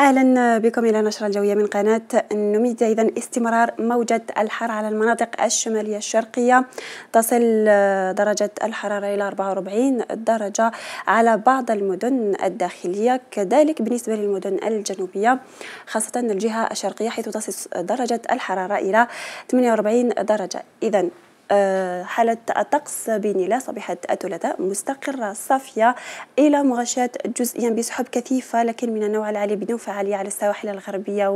اهلا بكم الى نشره الجويه من قناه النميديا اذا استمرار موجه الحر على المناطق الشماليه الشرقيه تصل درجه الحراره الى 44 درجه على بعض المدن الداخليه كذلك بالنسبه للمدن الجنوبيه خاصه الجهه الشرقيه حيث تصل درجه الحراره الى 48 درجه اذا آه، حالة الطقس بنيلة صباح الثلاثاء مستقرة صافية إلى مغشات جزئيا بسحب كثيفة لكن من النوع العالي بدون فعالية على السواحل الغربية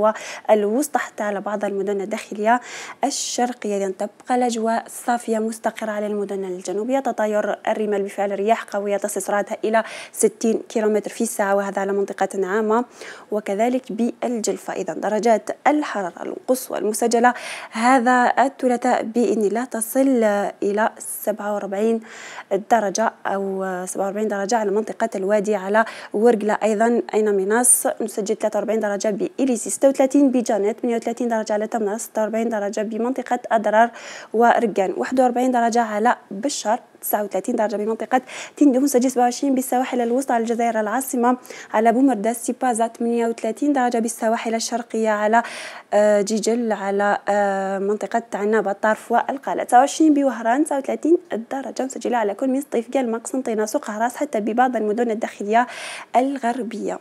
والوسطى حتى على بعض المدن الداخلية الشرقية إذا تبقى الأجواء صافية مستقرة على المدن الجنوبية تطاير الرمال بفعل رياح قوية تصل سرعتها إلى 60 كيلومتر في الساعة وهذا على منطقة عامة وكذلك بالجلفة إذا درجات الحرارة القصوى المسجلة هذا الثلاثاء بإذن الله تصل تصل إلى 47 درجة أو 47 درجة على منطقة الوادي على ورقلة أيضا أين مناص نسجل 43 درجة بإليسي 36 بجانيت 38 درجة على تمنا 46 درجة بمنطقة أضرار ورقان 41 درجة على بشر 39 درجة بمنطقة تندهوسة 27 بالسواحل الوسطى على الجزائر العاصمة على بومرداس سيبازا 38 درجة بالسواحل الشرقية على آه، جيجل على آه، منطقة عنابة طرف والقالة 29 بوهران 39 درجة مسجلة على كل من سطيف مقسنطينه سوق راس حتى ببعض المدن الداخلية الغربية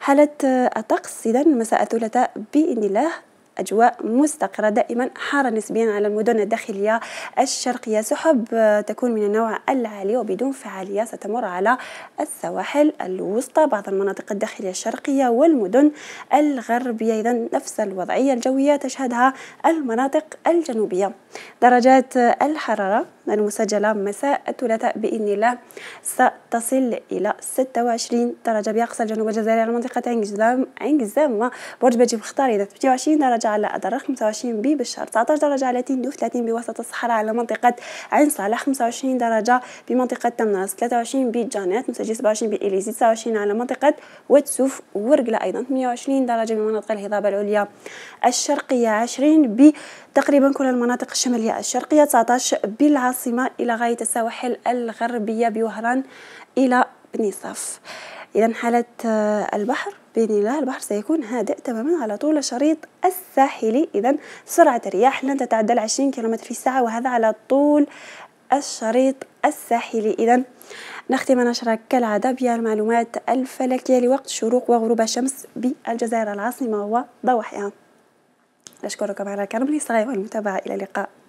حالة الطقس إذا مساء الثلاثاء بإذن الله أجواء مستقرة دائما حارة نسبيا على المدن الداخلية الشرقية سحب آه، تكون من النوع العالي وبدون فعالية ستمر على السواحل الوسطى بعض المناطق الداخلية الشرقية والمدن الغربية إذا نفس الوضعية الجوية تشهدها المناطق الجنوبية درجات آه، الحرارة المسجلة مساء الثلاثاء بإذن الله ستصل إلى 26 درجة بأقصى الجنوب الجزائري على منطقة عين جزام عين جزام وبرج بجيب خطار إلى 28 درجة على أدر 25 بي بالشهر 19 درجة على تندوف 30 بوسط الصحراء على منطقة عين صالح 25 درجة بمنطقة تمناس 23 بي جانات مسجل 27 بإليزي 29 على منطقة واتسوف ورقلة أيضا 28 درجة بمناطق الهضاب العليا الشرقية 20 بي تقريبا كل المناطق الشمالية الشرقية 19 بالعاصمة إلى غاية السواحل الغربية بوهران إلى بنيصاف إذا حالة آه، البحر بإذن الله البحر سيكون هادئ تماما على طول الشريط الساحلي إذا سرعة الرياح لن تتعدى 20 كم في الساعة وهذا على طول الشريط الساحلي إذا نختم نشرة كالعادة بالمعلومات الفلكية لوقت شروق وغروب الشمس بالجزائر العاصمة وضواحيها نشكركم على كرم الاستماع والمتابعة إلى اللقاء